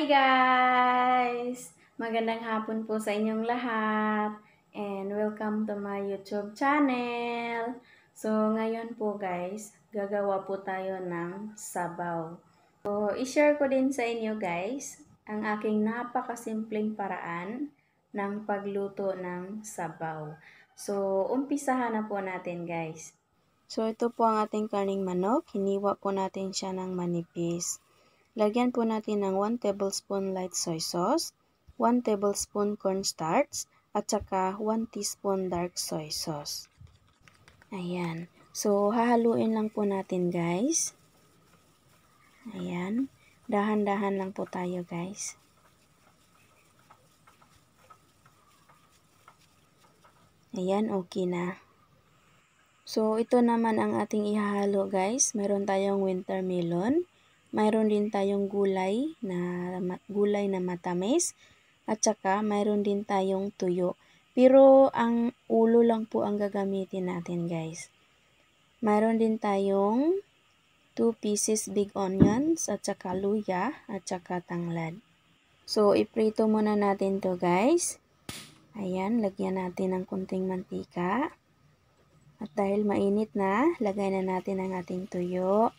Hi guys! Magandang hapon po sa inyong lahat and welcome to my YouTube channel. So ngayon po guys, gagawa po tayo ng sabaw. So i-share ko din sa inyo guys ang aking napakasimpleng paraan ng pagluto ng sabaw. So umpisahan na po natin guys. So ito po ang ating karning manok, hiniwa po natin siya ng manipis. Lagyan po natin ng 1 tablespoon light soy sauce, 1 tablespoon cornstarch, at saka 1 teaspoon dark soy sauce. Ayan. So, hahaluin lang po natin guys. Ayan. Dahan-dahan lang po tayo guys. Ayan, okay na. So, ito naman ang ating ihahalo guys. Meron tayong winter melon. Mayroon din tayong gulay na gulay na matamis at saka mayroon din tayong tuyo. Pero ang ulo lang po ang gagamitin natin guys. Mayroon din tayong 2 pieces big onions at saka luya at saka tanglad. So iprito muna natin to guys. Ayan, lagyan natin ng kunting mantika. At dahil mainit na, lagay na natin ang ating tuyo.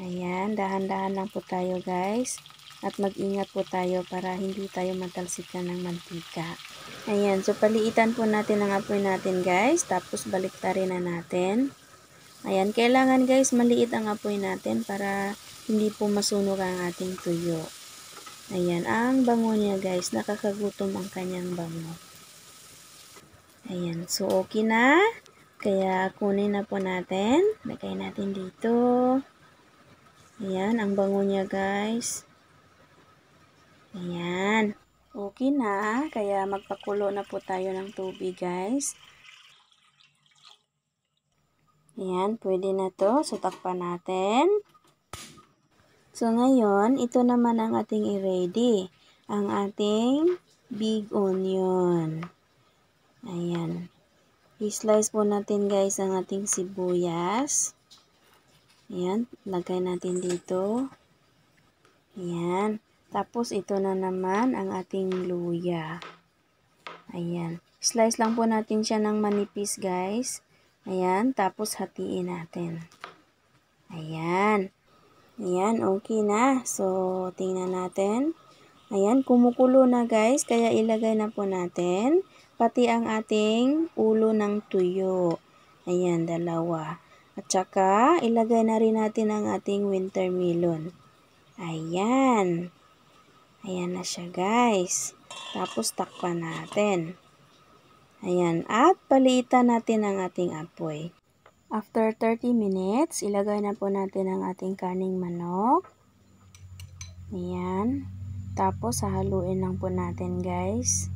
Ayan, dahan-dahan lang po tayo guys. At mag-ingat po tayo para hindi tayo matalsikan ng mantika. Ayan, so paliitan po natin ang apoy natin guys. Tapos baliktarin na natin. Ayan, kailangan guys maliit ang apoy natin para hindi po masunog ang ating tuyo. Ayan, ang bango niya guys, nakakagutom ang kanyang bango. Ayan, so okay na. Kaya kunin na po natin. Lagay natin dito. Ayan, ang bango niya guys. Ayan. Okay na, kaya magpakulo na po tayo ng tubig guys. Ayan, pwede na to. So, takpan natin. So, ngayon, ito naman ang ating i-ready. Ang ating big onion. Ayan. I-slice po natin guys ang ating sibuyas. Ayan, lagay natin dito. Ayan. Tapos, ito na naman ang ating luya. Ayan. Slice lang po natin siya ng manipis, guys. Ayan. Tapos, hatiin natin. Ayan. Ayan, okay na. So, tingnan natin. Ayan, kumukulo na guys. Kaya ilagay na po natin. Pati ang ating ulo ng tuyo. Ayan, dalawa. At saka, ilagay na rin natin ang ating winter melon. Ayan. Ayan na siya guys. Tapos takpan natin. Ayan. At palitan natin ang ating apoy. After 30 minutes, ilagay na po natin ang ating kaning manok. Ayan. Tapos, hahaluin lang po natin guys.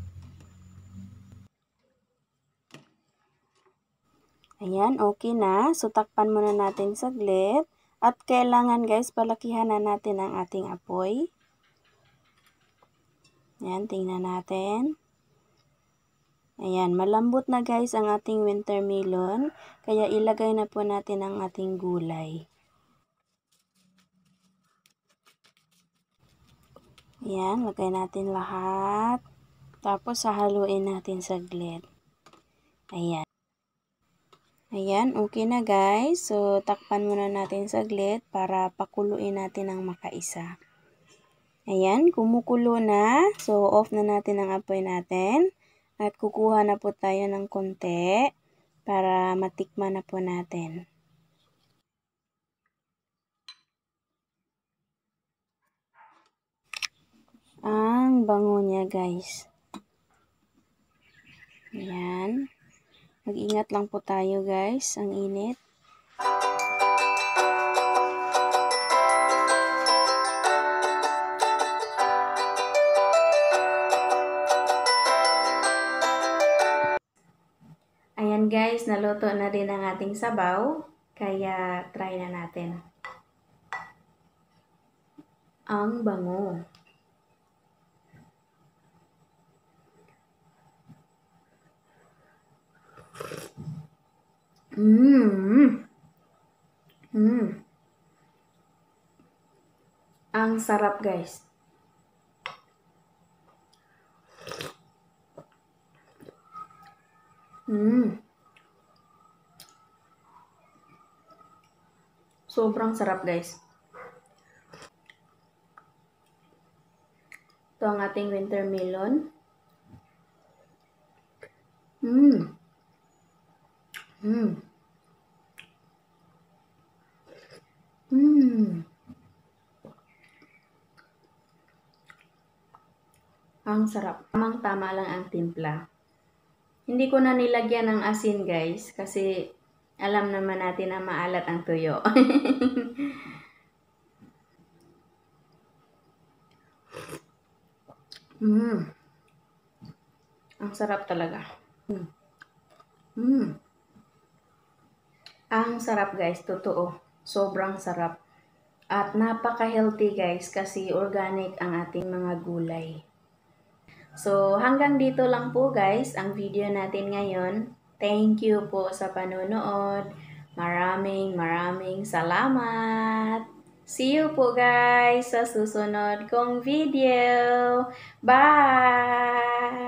Ayan, okay na. So, takpan muna natin saglit. At kailangan guys, palakihan na natin ang ating apoy. Ayan, tingnan natin. Ayan, malambot na guys ang ating winter melon. Kaya ilagay na po natin ang ating gulay. Ayan, lagay natin lahat. Tapos, sahaluin natin saglit. Ayan. Ayan, okay na guys. So, takpan muna natin saglit para pakuluin natin ang makaisa. Ayan, kumukulo na. So, off na natin ang apoy natin. At kukuha na po tayo ng konti para matikman na po natin. Ang bango niya guys. Ayan. Mag-ingat lang po tayo guys. Ang init. Ayan guys, naluto na rin ang ating sabaw. Kaya try na natin. Ang bango. Mmm. Mmm. Ang sarap, guys. Mmm. Sobrang sarap, guys. Ito ang ating winter melon. Mmm. Mm. Mm. Ang sarap. Tamang tama lang ang timpla. Hindi ko na nilagyan ng asin guys kasi alam naman natin na maalat ang tuyo. mm. Ang sarap talaga. Mm. Mm. Ang sarap guys, totoo. Sobrang sarap. At napaka-healthy guys kasi organic ang ating mga gulay. So hanggang dito lang po guys ang video natin ngayon. Thank you po sa panonood. Maraming maraming salamat! See you po guys sa susunod kong video. Bye!